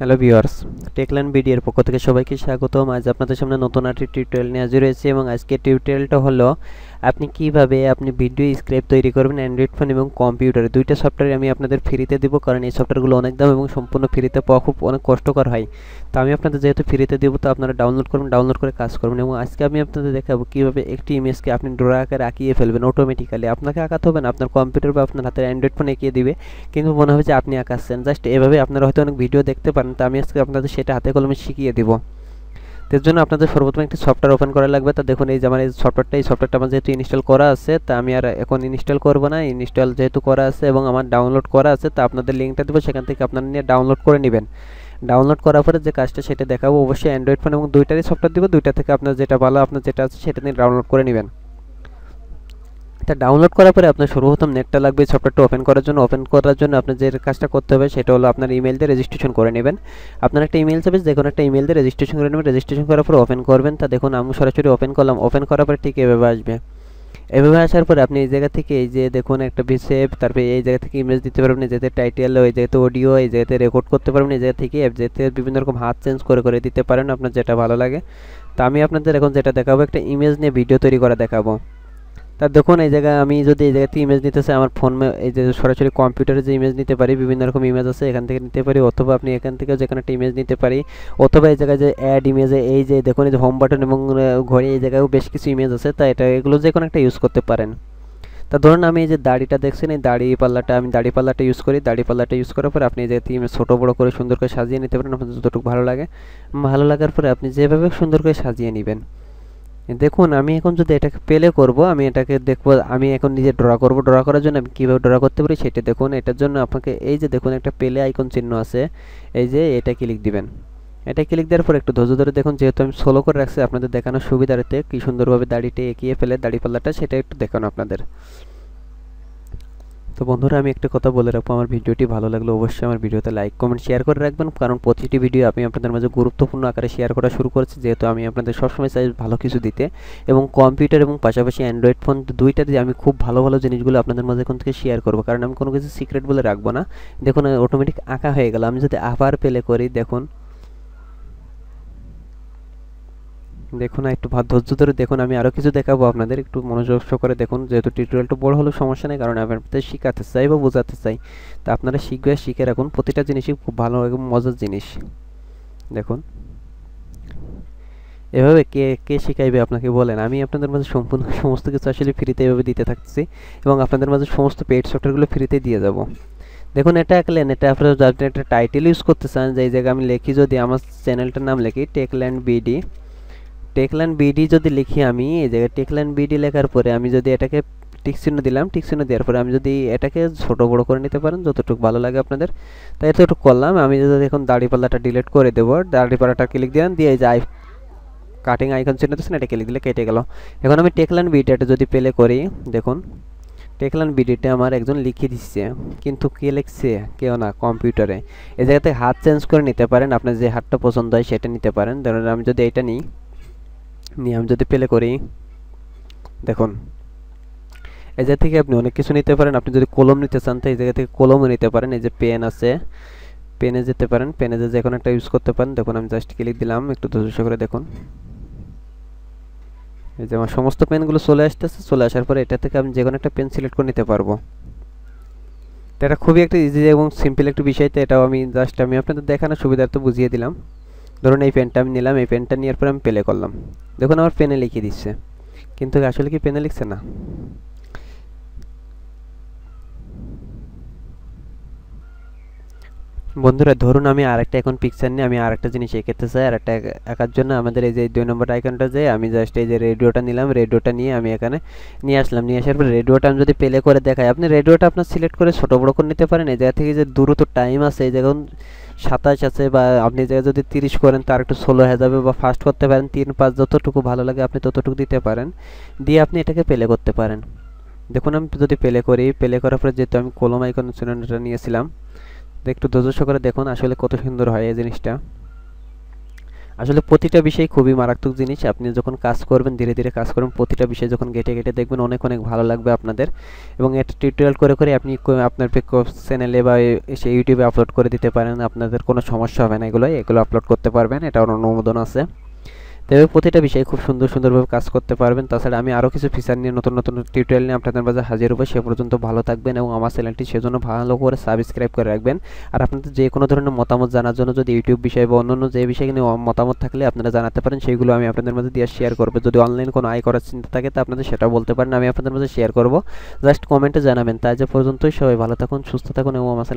hello viewers Techland বিডিএর পক্ষ থেকে সবাইকে স্বাগতম আজ আপনাদের সামনে নতুন একটি টিউটোরিয়াল নিয়ে হাজির হয়েছে এবং আজকে টিউটোরিয়ালটা হলো আপনি কিভাবে আপনি ভিডিও স্ক্রিপ্ট তৈরি করবেন অ্যান্ড্রয়েড ফোন এবং কম্পিউটারে দুইটা সফটওয়্যার আমি আপনাদের ফ্রিতে দেব কারণ এই সফটওয়্যারগুলো অনেক দাম এবং সম্পূর্ণ ফ্রিতে পাওয়া খুব অনেক কষ্টকর হয় তো আমি আপনাদের যেহেতু ফ্রিতে দেবো তো আপনারা ডাউনলোড করবেন ডাউনলোড করে কাজ করবেন এবং আজকে আমি আপনাদের দেখাবো কীভাবে একটি ইমেজকে আপনি ড্র আকারে আঁকিয়ে ফেলবেন অটোমেটিক্যালি আপনাকে আঁকাতে হবে না আপনার কম্পিউটার বা আপনার হাতের অ্যান্ড্রয়েড ফোন এঁকিয়ে দিবে কিন্তু মনে হবে যে আপনি আঁকাচ্ছেন জাস্ট এভাবে আপনারা হয়তো অনেক ভিডিও দেখতে পারেন তো আমি আজকে আপনাদের সেটা হাতে কলমে শিখিয়ে দিব এর জন্য আপনাদের সর্বপ্রথম একটি সফটওয়্যার ওপেন করা লাগবে তা দেখুন এই যে আমার এই সফটওয়্যারটা এই সফটওয়্যারটা আমার যেহেতু ইনস্টল করা আছে তা আমি আর এখন ইনস্টল করব না ইনস্টল যেহেতু করা আছে এবং আমার ডাউনলোড করা আছে তা আপনাদের লিঙ্কটা দেব সেখান থেকে আপনারা নিয়ে ডাউনলোড করে নেবেন ডাউনলোড করার পরে যে কাজটা সেটা দেখাবো অবশ্যই অ্যান্ড্রয়েড ফোন এবং দুইটারই সফটওয়্যার দিব দুইটা থেকে আপনার যেটা ভালো আপনার যেটা আছে সেটা নিয়ে ডাউনলোড করে নেবেন তা ডাউনলোড করার পরে আপনার সর্বপ্রথম নেটটা লাগবে সফটওয়্যারটা ওপেন করার জন্য ওপেন করার জন্য আপনার যে কাজটা করতে হবে সেটা হলো আপনার ইমেল দিয়ে রেজিস্ট্রেশন করে নেবেন আপনার একটা ইমেল সার্ভিস দেখুন একটা ইমেল দিয়ে রেজিস্ট্রেশন করে নেবেন রেজিস্ট্রেশন করার পর ওপেন করবেন তা দেখুন আমি সরাসরি ওপেন করলাম ওপেন করার পরে ঠিক এভাবে আসবে এভাবে আসার পরে আপনি এই জায়গা থেকে এই যে দেখুন একটা সেভ তারপরে এই জায়গা থেকে ইমেজ দিতে পারবেন এই জায়গাতে টাইটেল এই জায়গাতে অডিও এই জায়গাতে রেকর্ড করতে পারবেন এই জায়গা থেকে যেতে বিভিন্ন রকম হাত চেঞ্জ করে করে দিতে পারেন আপনার যেটা ভালো লাগে তা আমি আপনাদের এখন যেটা দেখাবো একটা ইমেজ নিয়ে ভিডিও তৈরি করা দেখাবো তা দেখুন এই জায়গায় আমি যদি এই জায়গাতে ইমেজ নিতে চাই আমার ফোন এই যে সরাসরি কম্পিউটারে যে ইমেজ নিতে পারি বিভিন্ন রকম ইমেজ আছে এখান থেকে নিতে পারি অথবা আপনি এখান থেকেও যেখানে একটা ইমেজ নিতে পারি অথবা এই জায়গায় যে অ্যাড ইমেজে এই যে দেখুন এই যে হোম বাটন এবং ঘরে এই জায়গায়ও বেশ কিছু ইমেজ আছে তা এটা এগুলো যে কোনো একটা ইউজ করতে পারেন তা ধরুন আমি এই যে দাড়িটা দেখছেন এই দাড়ি পাল্লাটা আমি দাড়ি পাল্লাটা ইউজ করি দাড়ি পাল্লাটা ইউজ করার পরে আপনি যে ছোটো বড়ো করে সুন্দর করে সাজিয়ে নিতে পারেন আপনার যতটুকু ভালো লাগে ভালো লাগার পরে আপনি যেভাবে সুন্দর করে সাজিয়ে নেবেন দেখুন আমি এখন যদি এটাকে পেলে করব আমি এটাকে দেখব আমি এখন নিজে ড্র করব ড্র করার জন্য আমি কীভাবে ড্র করতে পারি সেটা দেখুন এটার জন্য আপনাকে এই যে দেখুন একটা পেলে আইকন চিহ্ন আছে এই যে এটা ক্লিক দিবেন এটা ক্লিক দেওয়ার পর একটু ধৈর্য ধরে দেখুন যেহেতু আমি সোলো করে রাখছি আপনাদের দেখানোর সুবিধার্থে কী সুন্দরভাবে দাড়িটি এগিয়ে ফেলে দাড়ি পাল্লাটা সেটা একটু দেখানো আপনাদের তো বন্ধুরা আমি একটা কথা বলে রাখবো আমার ভিডিওটি ভালো লাগলো অবশ্যই আমার ভিডিওতে লাইক কমেন্ট শেয়ার করে রাখবেন কারণ প্রতিটি ভিডিও আমি আপনাদের মাঝে গুরুত্বপূর্ণ আকারে শেয়ার করা শুরু করেছি যেহেতু আমি আপনাদের সবসময় চাই ভালো কিছু দিতে এবং কম্পিউটার এবং পাশাপাশি অ্যান্ড্রয়েড ফোন দুইটাতে আমি খুব ভালো ভালো জিনিসগুলো আপনাদের মাঝে এখন থেকে শেয়ার করবো কারণ আমি কোনো কিছু সিক্রেট বলে রাখবো না দেখুন অটোমেটিক আঁকা হয়ে গেল আমি যদি আবার পেলে করি দেখুন দেখুন একটু ধৈর্য ধরে দেখুন আমি আরও কিছু দেখাবো আপনাদের একটু মনোযোগ করে দেখুন যেহেতু টিউটোরিয়ালটা বড় হলো সমস্যা নেই কারণ আপনাদের শেখাতে চাই বা বোঝাতে চাই তা আপনারা শিখবে শিখে রাখুন প্রতিটা জিনিসই খুব ভালো এবং মজার জিনিস দেখুন এভাবে কে কে শেখাইবে আপনাকে বলেন আমি আপনাদের মাঝে সম্পূর্ণ সমস্ত কিছু আসলে ফ্রিতে এভাবে দিতে থাকছি এবং আপনাদের মাঝে সমস্ত পেড সফটওয়্যারগুলো ফ্রিতে দিয়ে যাব দেখুন এটা একলেন এটা আপনারা একটা টাইটেল ইউজ করতে চান যে জায়গায় আমি লিখি যদি আমার চ্যানেলটার নাম লিখি টেকল্যান্ড বিডি টেকলাইন বিডি যদি লিখি আমি এই জায়গায় টেকলাইন বিডি লেখার পরে আমি যদি এটাকে টিকচিহ্ন দিলাম টিকচিহ্ন দেওয়ার পরে আমি যদি এটাকে ছোট বড় করে নিতে পারেন যতটুকু ভালো লাগে আপনাদের তাই এতটুকু করলাম আমি যদি এখন দাড়িপাল্লাটা ডিলিট করে দেবো দাড়িপাল্লাটা ক্লিক দিলাম দিয়ে এই যে আই কাটিং আইকন চিহ্ন দিচ্ছেন এটা ক্লিক দিলে কেটে গেল এখন আমি টেকলাইন বিডিটা যদি প্লে করি দেখুন টেকলান বিডিটা আমার একজন লিখে দিচ্ছে কিন্তু কে লিখছে কেউ না কম্পিউটারে এই জায়গাতে হাত চেঞ্জ করে নিতে পারেন আপনার যে হাতটা পছন্দ হয় সেটা নিতে পারেন ধরুন আমি যদি এটা নিই নিয়ে আমি যদি প্লে করি দেখুন এই জায়গা থেকে আপনি অনেক কিছু নিতে পারেন আপনি যদি কলম নিতে চান তো এই জায়গা থেকে কলমও নিতে পারেন এই যে পেন আছে পেনে যেতে পারেন পেনে যে যে কোনো একটা ইউজ করতে পারেন দেখুন আমি জাস্ট ক্লিক দিলাম একটু ধৈর্য করে দেখুন এই যে আমার সমস্ত পেনগুলো চলে আসতেছে চলে আসার পরে এটা থেকে আমি যে কোনো একটা পেন সিলেক্ট করে নিতে পারবো তো এটা খুবই একটা ইজি এবং সিম্পল একটা বিষয় তো এটাও আমি জাস্ট আমি আপনাদের দেখানোর সুবিধার্থে বুঝিয়ে দিলাম ধরুন এই পেনটা আমি নিলাম এই পেনটা নেওয়ার পর আমি পেলে করলাম দেখুন আমার পেনে লিখে দিচ্ছে কিন্তু আসলে কি পেনে লিখছে না বন্ধুরা ধরুন আমি আরেকটা এখন পিকচার নিয়ে আমি আরেকটা জিনিস এঁকেতে চাই আর একটা আঁকার জন্য আমাদের এই যে দুই নম্বর আইকনটা যে আমি জাস্ট এই যে রেডিওটা নিলাম রেডিওটা নিয়ে আমি এখানে নিয়ে আসলাম নিয়ে আসার পর রেডিওটা আমি যদি প্লে করে দেখাই আপনি রেডিওটা আপনার সিলেক্ট করে ছোটো বড়ো করে নিতে পারেন এই জায়গা থেকে যে দ্রুত টাইম আছে এই যখন সাতাশ আছে বা আপনি জায়গায় যদি তিরিশ করেন তার একটু ষোলো হয়ে যাবে বা ফাস্ট করতে পারেন তিন পাঁচ যতটুকু ভালো লাগে আপনি ততটুকু দিতে পারেন দিয়ে আপনি এটাকে প্লে করতে পারেন দেখুন আমি যদি প্লে করি প্লে করার পরে যেহেতু আমি কলম আইকন চুনাটা নিয়েছিলাম একটু ধৈর্য করে দেখুন আসলে কত সুন্দর হয় এই জিনিসটা আসলে প্রতিটা বিষয় খুবই মারাত্মক জিনিস আপনি যখন কাজ করবেন ধীরে ধীরে কাজ করবেন প্রতিটা বিষয় যখন গেটে গেটে দেখবেন অনেক অনেক ভালো লাগবে আপনাদের এবং এটা টিউটোরিয়াল করে করে আপনি আপনার চ্যানেলে বা সেই ইউটিউবে আপলোড করে দিতে পারেন আপনাদের কোনো সমস্যা হবে না এগুলো এগুলো আপলোড করতে পারবেন এটার অনুমোদন আছে তবে প্রতিটা বিষয়ে খুব সুন্দর সুন্দরভাবে কাজ করতে পারবেন তাছাড়া আমি আরও কিছু ফিচার নিয়ে নতুন নতুন টিউটোরিয়াল নিয়ে আপনাদের মাঝে হাজির হবো সে পর্যন্ত ভালো থাকবেন এবং আমার চ্যানেলটি সেজন্য ভালো করে সাবস্ক্রাইব করে রাখবেন আর আপনাদের যে কোনো ধরনের মতামত জানার জন্য যদি ইউটিউব বিষয়ে বা অন্য যে বিষয়ে নিয়ে মতামত থাকলে আপনারা জানাতে পারেন সেইগুলো আমি আপনাদের মাঝে দিয়ে শেয়ার করবো যদি অনলাইন কোনো আয় করার চিন্তা থাকে তা আপনাদের সেটা বলতে পারেন আমি আপনাদের মাঝে শেয়ার করবো জাস্ট কমেন্টে জানাবেন তাই যে পর্যন্তই সবাই ভালো থাকুন সুস্থ থাকুন এবং আমার